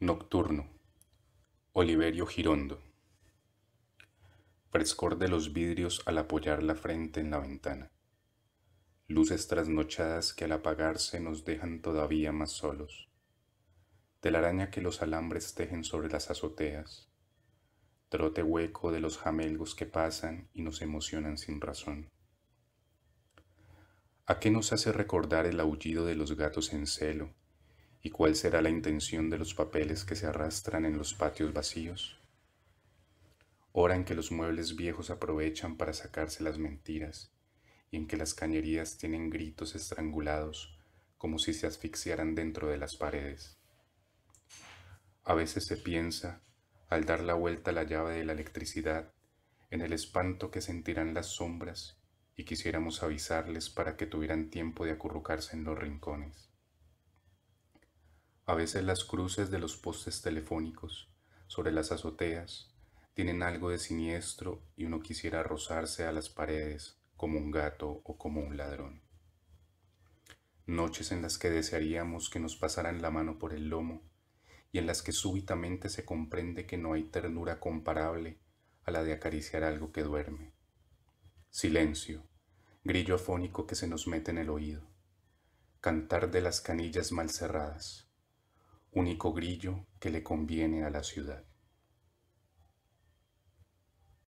Nocturno. Oliverio Girondo. Frescor de los vidrios al apoyar la frente en la ventana. Luces trasnochadas que al apagarse nos dejan todavía más solos. Telaraña que los alambres tejen sobre las azoteas. Trote hueco de los jamelgos que pasan y nos emocionan sin razón. ¿A qué nos hace recordar el aullido de los gatos en celo? ¿Y cuál será la intención de los papeles que se arrastran en los patios vacíos? Hora en que los muebles viejos aprovechan para sacarse las mentiras y en que las cañerías tienen gritos estrangulados como si se asfixiaran dentro de las paredes. A veces se piensa, al dar la vuelta a la llave de la electricidad, en el espanto que sentirán las sombras y quisiéramos avisarles para que tuvieran tiempo de acurrucarse en los rincones. A veces las cruces de los postes telefónicos sobre las azoteas tienen algo de siniestro y uno quisiera rozarse a las paredes como un gato o como un ladrón. Noches en las que desearíamos que nos pasaran la mano por el lomo y en las que súbitamente se comprende que no hay ternura comparable a la de acariciar algo que duerme. Silencio, grillo afónico que se nos mete en el oído, cantar de las canillas mal cerradas único grillo que le conviene a la ciudad.